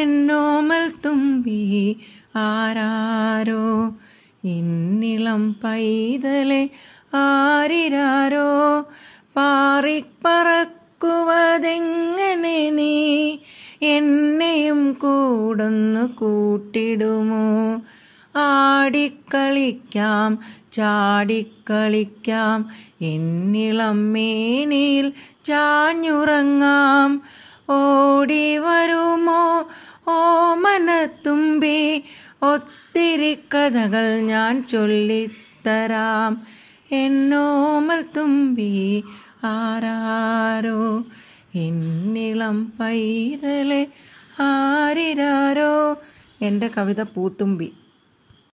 എന്നോമൽ തുമ്പി ആരാരോ ഇന്നിളം പൈതലെ ആരിരാരോ പാറിപ്പറക്കുവതെങ്ങനെ നീ എന്നെയും കൂടുന്നു കൂട്ടിടുമോ ആടിക്കളിക്കാം ചാടിക്കളിക്കാം എന്നിളം മേനിയിൽ ചാഞ്ഞുറങ്ങാം ഓടിവരും തുമ്പി ഒത്തിരി കഥകൾ ഞാൻ ചൊല്ലിത്തരാം എന്നോമൽ തുമ്പി ആരാരോ എന്നിളം പൈതലെ ആരിരാരോ എൻ്റെ കവിത പൂത്തുമ്പി